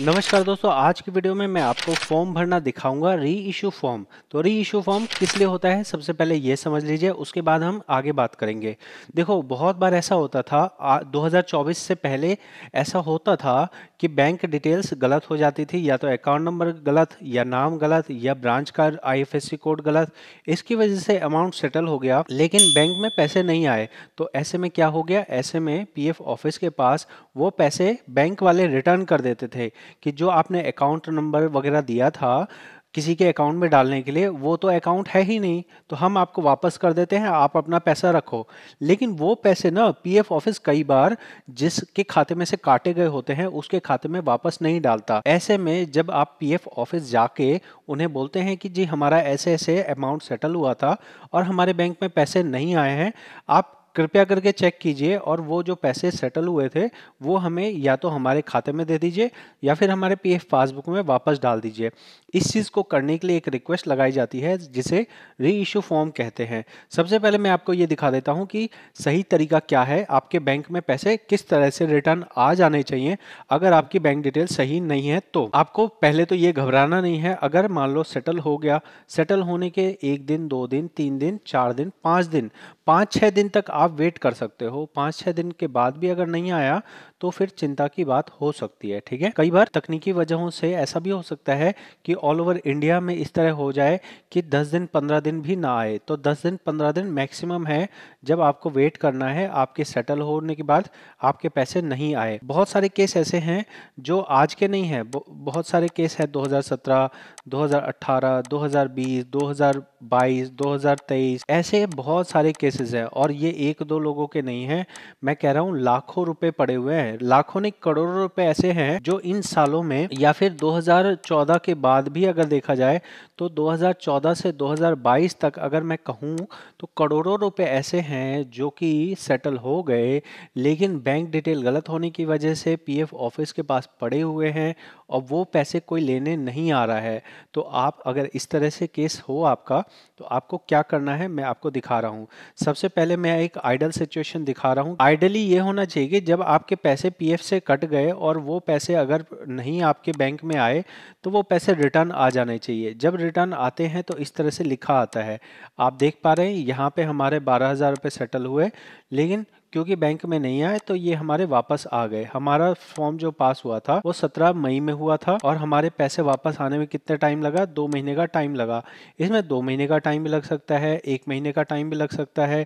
नमस्कार दोस्तों आज की वीडियो में मैं आपको फॉर्म भरना दिखाऊंगा री इशू फॉर्म तो री इशू फॉर्म किस लिए होता है सबसे पहले ये समझ लीजिए उसके बाद हम आगे बात करेंगे देखो बहुत बार ऐसा होता था आ, 2024 से पहले ऐसा होता था कि बैंक डिटेल्स गलत हो जाती थी या तो अकाउंट नंबर गलत या नाम गलत या ब्रांच का आई कोड गलत इसकी वजह से अमाउंट सेटल हो गया लेकिन बैंक में पैसे नहीं आए तो ऐसे में क्या हो गया ऐसे में पी ऑफिस के पास वो पैसे बैंक वाले रिटर्न कर देते थे कि जो आपने अकाउंट नंबर वगैरह दिया था किसी के अकाउंट में डालने के लिए वो तो अकाउंट है ही नहीं तो हम आपको वापस कर देते हैं आप अपना पैसा रखो लेकिन वो पैसे ना पीएफ ऑफिस कई बार जिसके खाते में से काटे गए होते हैं उसके खाते में वापस नहीं डालता ऐसे में जब आप पीएफ ऑफिस जाके उन्हें बोलते हैं कि जी हमारा ऐसे ऐसे अमाउंट सेटल हुआ था और हमारे बैंक में पैसे नहीं आए हैं आप कृपया करके चेक कीजिए और वो जो पैसे सेटल हुए थे वो हमें या तो हमारे खाते में दे दीजिए या फिर हमारे पी पासबुक में वापस डाल दीजिए इस चीज़ को करने के लिए एक रिक्वेस्ट लगाई जाती है जिसे री इशू फॉर्म कहते हैं सबसे पहले मैं आपको ये दिखा देता हूँ कि सही तरीका क्या है आपके बैंक में पैसे किस तरह से रिटर्न आ जाने चाहिए अगर आपकी बैंक डिटेल सही नहीं है तो आपको पहले तो ये घबराना नहीं है अगर मान लो सेटल हो गया सेटल होने के एक दिन दो दिन तीन दिन चार दिन पाँच दिन पाँच छः दिन तक आप वेट कर सकते हो पाँच छः दिन के बाद भी अगर नहीं आया तो फिर चिंता की बात हो सकती है ठीक है कई बार तकनीकी वजहों से ऐसा भी हो सकता है कि ऑल ओवर इंडिया में इस तरह हो जाए कि 10 दिन 15 दिन भी ना आए तो 10 दिन 15 दिन मैक्सिमम है जब आपको वेट करना है आपके सेटल होने के बाद आपके पैसे नहीं आए बहुत सारे केस ऐसे हैं जो आज के नहीं हैं बहुत सारे केस हैं दो हज़ार 2020 2022 2023 ऐसे बहुत सारे केस केसेस है और ये एक दो लोगों के नहीं है मैं कह रहा हूँ लाखों रुपए पड़े हुए हैं लाखों नहीं करोड़ों रुपए ऐसे हैं जो इन सालों में या फिर 2014 के बाद भी अगर देखा जाए तो 2014 से 2022 तक अगर मैं कहूँ तो करोड़ों रुपए ऐसे हैं जो कि सेटल हो गए लेकिन बैंक डिटेल गलत होने की वजह से पी ऑफिस के पास पड़े हुए हैं और वो पैसे कोई लेने नहीं आ रहा है तो आप अगर इस तरह से केस हो आपका तो आपको क्या करना है मैं आपको दिखा रहा हूँ सबसे पहले मैं एक आइडल सिचुएशन दिखा रहा हूँ आइडली ये होना चाहिए कि जब आपके पैसे पी से कट गए और वो पैसे अगर नहीं आपके बैंक में आए तो वो पैसे रिटर्न आ जाने चाहिए जब रिटर्न आते हैं तो इस तरह से लिखा आता है आप देख पा रहे हैं यहाँ पे हमारे बारह हज़ार रुपये सेटल हुए लेकिन क्योंकि बैंक में नहीं आए तो ये हमारे वापस आ गए हमारा फॉर्म जो पास हुआ था वो सत्रह मई में हुआ था और हमारे पैसे वापस आने में कितने टाइम लगा दो महीने का टाइम लगा इसमें दो महीने का टाइम भी लग सकता है एक महीने का टाइम भी लग सकता है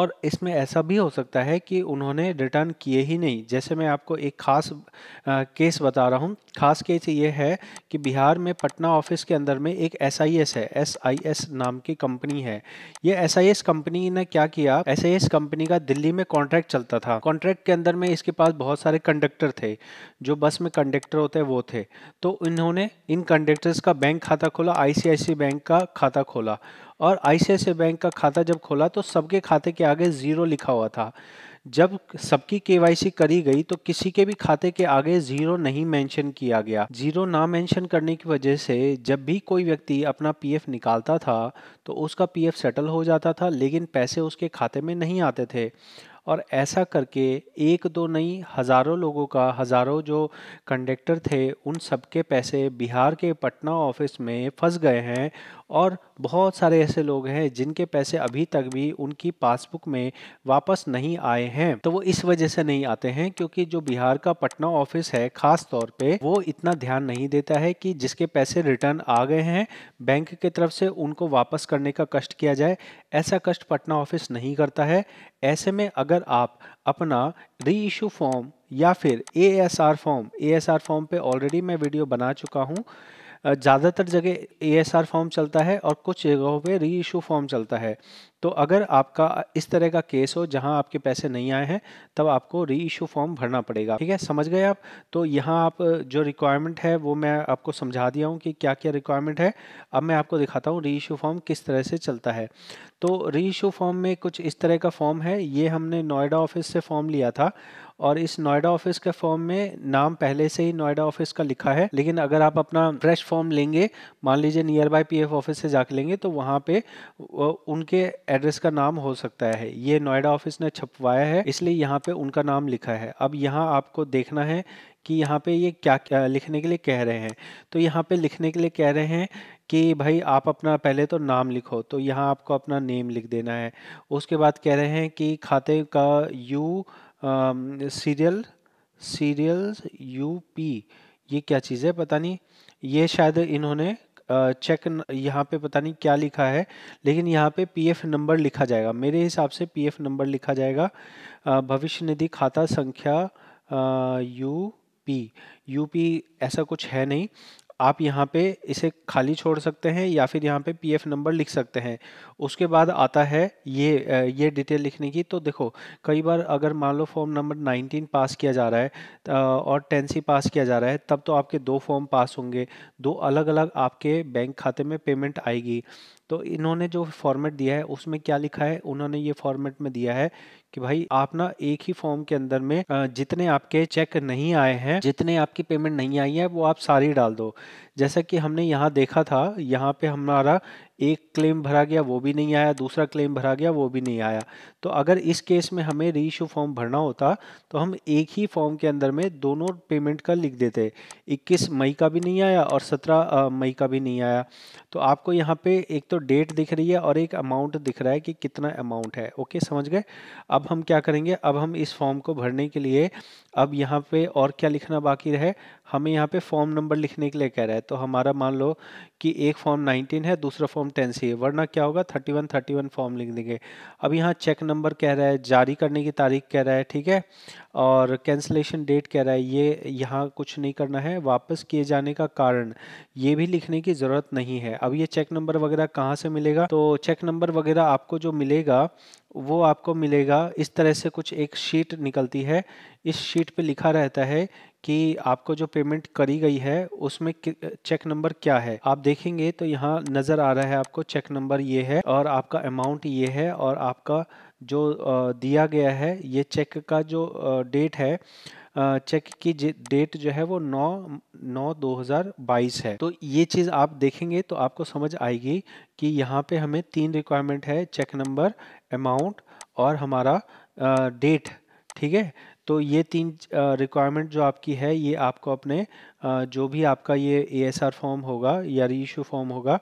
और इसमें ऐसा भी हो सकता है कि उन्होंने रिटर्न किए ही नहीं जैसे मैं आपको एक खास आ, केस बता रहा हूँ खास केस ये है कि बिहार में पटना ऑफिस के अंदर में एक एस है एस नाम की कंपनी है ये एस कंपनी ने क्या किया एस कंपनी का दिल्ली में कॉन्ट्रैक्ट चलता था कॉन्ट्रैक्ट के अंदर में इसके पास बहुत सारे कंडक्टर थे जो बस में कंडक्टर होते हैं वो थे तो इन्होंने इन कंडक्टर्स का बैंक खाता खोला आई बैंक का खाता खोला और आई बैंक का खाता जब खोला तो सबके खाते के आगे ज़ीरो लिखा हुआ था जब सबकी के करी गई तो किसी के भी खाते के आगे जीरो नहीं मेंशन किया गया जीरो ना मेंशन करने की वजह से जब भी कोई व्यक्ति अपना पीएफ निकालता था तो उसका पीएफ सेटल हो जाता था लेकिन पैसे उसके खाते में नहीं आते थे और ऐसा करके एक दो नहीं हज़ारों लोगों का हज़ारों जो कंडक्टर थे उन सबके पैसे बिहार के पटना ऑफिस में फंस गए हैं और बहुत सारे ऐसे लोग हैं जिनके पैसे अभी तक भी उनकी पासबुक में वापस नहीं आए हैं तो वो इस वजह से नहीं आते हैं क्योंकि जो बिहार का पटना ऑफिस है खास तौर पे वो इतना ध्यान नहीं देता है कि जिसके पैसे रिटर्न आ गए हैं बैंक के तरफ से उनको वापस करने का कष्ट किया जाए ऐसा कष्ट पटना ऑफिस नहीं करता है ऐसे में अगर आप अपना री इशू फॉर्म या फिर A S R form A S R form पर ऑलरेडी मैं वीडियो बना चुका हूँ ज़्यादातर जगह ए एस आर फॉर्म चलता है और कुछ जगहों पे री इशू फॉर्म चलता है तो अगर आपका इस तरह का केस हो जहां आपके पैसे नहीं आए हैं तब आपको री इशू फॉर्म भरना पड़ेगा ठीक है समझ गए आप तो यहाँ आप जो रिक्वायरमेंट है वो मैं आपको समझा दिया हूँ कि क्या क्या रिक्वायरमेंट है अब मैं आपको दिखाता हूँ री इशू फॉर्म किस तरह से चलता है तो री इशू फॉर्म में कुछ इस तरह का फॉर्म है ये हमने नोएडा ऑफिस से फॉर्म लिया था और इस नोएडा ऑफिस के फॉर्म में नाम पहले से ही नोएडा ऑफिस का लिखा है लेकिन अगर आप अपना फ्रेश फॉर्म लेंगे मान लीजिए नियर बाय पी ऑफिस से जाके लेंगे तो वहाँ पे उनके एड्रेस का नाम हो सकता है ये नोएडा ऑफिस ने छपवाया है इसलिए यहाँ पे उनका नाम लिखा है अब यहाँ आपको देखना है कि यहाँ पे ये क्या क्या लिखने के लिए कह रहे हैं तो यहाँ पे लिखने के लिए कह रहे हैं कि भाई आप अपना पहले तो नाम लिखो तो यहाँ आपको अपना नेम लिख देना है उसके बाद कह रहे हैं कि खाते का U serial serial U P ये क्या चीज़ है पता नहीं ये शायद इन्होंने चेक यहाँ पे पता नहीं क्या लिखा है लेकिन यहाँ पे पीएफ नंबर लिखा जाएगा मेरे हिसाब से पीएफ नंबर लिखा जाएगा भविष्य निधि खाता संख्या यू पी यू पी ऐसा कुछ है नहीं आप यहाँ पे इसे खाली छोड़ सकते हैं या फिर यहाँ पे पीएफ नंबर लिख सकते हैं उसके बाद आता है ये ये डिटेल लिखने की तो देखो कई बार अगर मान लो फॉर्म नंबर 19 पास किया जा रहा है और 10 सी पास किया जा रहा है तब तो आपके दो फॉर्म पास होंगे दो अलग अलग आपके बैंक खाते में पेमेंट आएगी तो इन्होंने जो फॉर्मेट दिया है उसमें क्या लिखा है उन्होंने ये फॉर्मेट में दिया है कि भाई आप ना एक ही फॉर्म के अंदर में जितने आपके चेक नहीं आए हैं जितने आपकी पेमेंट नहीं आई है वो आप सारी डाल दो जैसा कि हमने यहाँ देखा था यहाँ पे हमारा एक क्लेम भरा गया वो भी नहीं आया दूसरा क्लेम भरा गया वो भी नहीं आया तो अगर इस केस में हमें रीइशू फॉर्म भरना होता तो हम एक ही फॉर्म के अंदर में दोनों पेमेंट का लिख देते 21 मई का भी नहीं आया और 17 मई का भी नहीं आया तो आपको यहाँ पे एक तो डेट दिख रही है और एक अमाउंट दिख रहा है कि कितना अमाउंट है ओके समझ गए अब हम क्या करेंगे अब हम इस फॉर्म को भरने के लिए अब यहाँ पर और क्या लिखना बाकी रहे हमें यहाँ पे फॉर्म नंबर लिखने के लिए कह रहा है तो हमारा मान लो कि एक फॉर्म 19 है दूसरा फॉर्म 10 सी है वरना क्या होगा 31 31 फॉर्म लिख देंगे अब यहाँ चेक नंबर कह रहा है जारी करने की तारीख कह रहा है ठीक है और कैंसलेशन डेट कह रहा है ये यहाँ कुछ नहीं करना है वापस किए जाने का कारण ये भी लिखने की ज़रूरत नहीं है अब ये चेक नंबर वगैरह कहाँ से मिलेगा तो चेक नंबर वगैरह आपको जो मिलेगा वो आपको मिलेगा इस तरह से कुछ एक शीट निकलती है इस शीट पे लिखा रहता है कि आपको जो पेमेंट करी गई है उसमें चेक नंबर क्या है आप देखेंगे तो यहाँ नज़र आ रहा है आपको चेक नंबर ये है और आपका अमाउंट ये है और आपका जो दिया गया है ये चेक का जो डेट है चेक की डेट जो है वो 9 नौ 2022 है तो ये चीज़ आप देखेंगे तो आपको समझ आएगी कि यहाँ पे हमें तीन रिक्वायरमेंट है चेक नंबर अमाउंट और हमारा डेट ठीक है तो ये तीन रिक्वायरमेंट जो आपकी है ये आपको अपने जो भी आपका ये ए एस आर फॉर्म होगा या री इशू फॉर्म होगा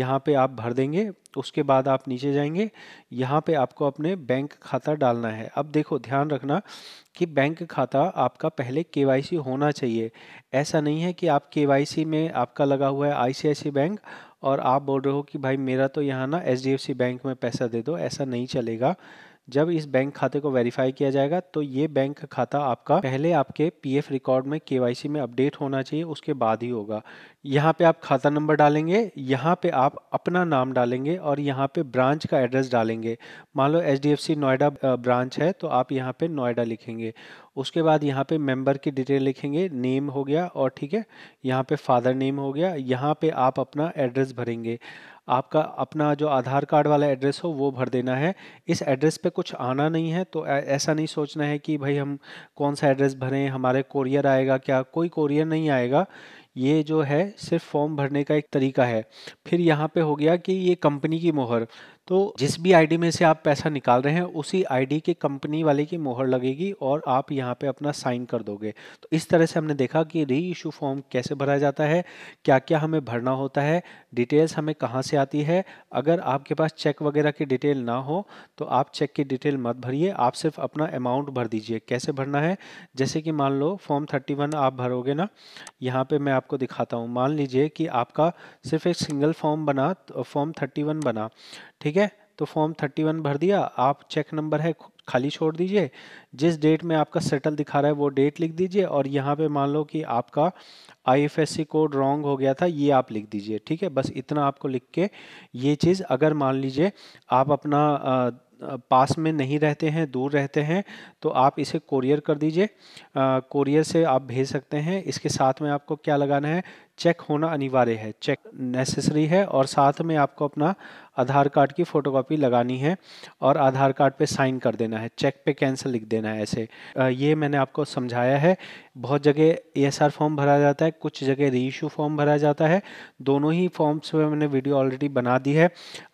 यहाँ पे आप भर देंगे उसके बाद आप नीचे जाएंगे यहाँ पे आपको अपने बैंक खाता डालना है अब देखो ध्यान रखना कि बैंक खाता आपका पहले के होना चाहिए ऐसा नहीं है कि आप के में आपका लगा हुआ है आई बैंक और आप बोल रहे हो कि भाई मेरा तो यहाँ ना एच बैंक में पैसा दे दो ऐसा नहीं चलेगा जब इस बैंक खाते को वेरीफाई किया जाएगा तो ये बैंक खाता आपका पहले आपके पीएफ रिकॉर्ड में केवाईसी में अपडेट होना चाहिए उसके बाद ही होगा यहाँ पे आप खाता नंबर डालेंगे यहाँ पे आप अपना नाम डालेंगे और यहाँ पे ब्रांच का एड्रेस डालेंगे मान लो एच नोएडा ब्रांच है तो आप यहाँ पे नोएडा लिखेंगे उसके बाद यहाँ पे मेंबर की डिटेल लिखेंगे नेम हो गया और ठीक है यहाँ पे फादर नेम हो गया यहाँ पे आप अपना एड्रेस भरेंगे आपका अपना जो आधार कार्ड वाला एड्रेस हो वो भर देना है इस एड्रेस पे कुछ आना नहीं है तो ऐसा नहीं सोचना है कि भाई हम कौन सा एड्रेस भरें हमारे कोरियर आएगा क्या कोई कोरियर नहीं आएगा ये जो है सिर्फ फॉर्म भरने का एक तरीका है फिर यहाँ पे हो गया कि ये कंपनी की मोहर तो जिस भी आईडी में से आप पैसा निकाल रहे हैं उसी आईडी के कंपनी वाले की मोहर लगेगी और आप यहाँ पे अपना साइन कर दोगे तो इस तरह से हमने देखा कि री इशू फॉर्म कैसे भरा जाता है क्या क्या हमें भरना होता है डिटेल्स हमें कहाँ से आती है अगर आपके पास चेक वगैरह की डिटेल ना हो तो आप चेक की डिटेल मत भरिए आप सिर्फ अपना अमाउंट भर दीजिए कैसे भरना है जैसे कि मान लो फॉर्म थर्टी वन आप भरोगे ना यहाँ पर मैं आपको दिखाता हूँ मान लीजिए कि आपका सिर्फ एक सिंगल फॉर्म बना फॉर्म थर्टी वन बना ठीक है तो फॉर्म थर्टी वन भर दिया आप चेक नंबर है खाली छोड़ दीजिए जिस डेट में आपका सेटल दिखा रहा है वो डेट लिख दीजिए और यहाँ पे मान लो कि आपका आईएफएससी कोड रॉन्ग हो गया था ये आप लिख दीजिए ठीक है बस इतना आपको लिख के ये चीज़ अगर मान लीजिए आप अपना आ, पास में नहीं रहते हैं दूर रहते हैं तो आप इसे कोरियर कर दीजिए कोरियर से आप भेज सकते हैं इसके साथ में आपको क्या लगाना है चेक होना अनिवार्य है चेक नेसेसरी है और साथ में आपको अपना आधार कार्ड की फ़ोटोकॉपी लगानी है और आधार कार्ड पे साइन कर देना है चेक पे कैंसिल लिख देना है ऐसे ये मैंने आपको समझाया है बहुत जगह ए e फॉर्म भरा जाता है कुछ जगह री फॉर्म भरा जाता है दोनों ही फॉर्म्स में मैंने वीडियो ऑलरेडी बना दी है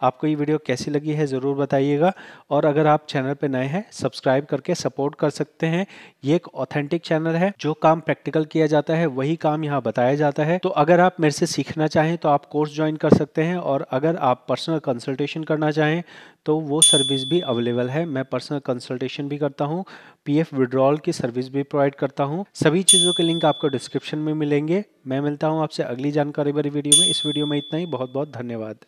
आपको ये वीडियो कैसी लगी है ज़रूर बताइएगा और अगर आप चैनल पर नए हैं सब्सक्राइब करके सपोर्ट कर सकते हैं ये एक ऑथेंटिक चैनल है जो काम प्रैक्टिकल किया जाता है वही काम यहाँ बताया जाता है तो अगर आप मेरे से सीखना चाहें तो आप कोर्स ज्वाइन कर सकते हैं और अगर आप पर्सनल कंसल्टेशन करना चाहें तो वो सर्विस भी अवेलेबल है मैं पर्सनल कंसल्टेशन भी करता हूँ पीएफ विड्रॉल की सर्विस भी प्रोवाइड करता हूँ सभी चीज़ों के लिंक आपको डिस्क्रिप्शन में मिलेंगे मैं मिलता हूँ आपसे अगली जानकारी भरी वीडियो में इस वीडियो में इतना ही बहुत बहुत धन्यवाद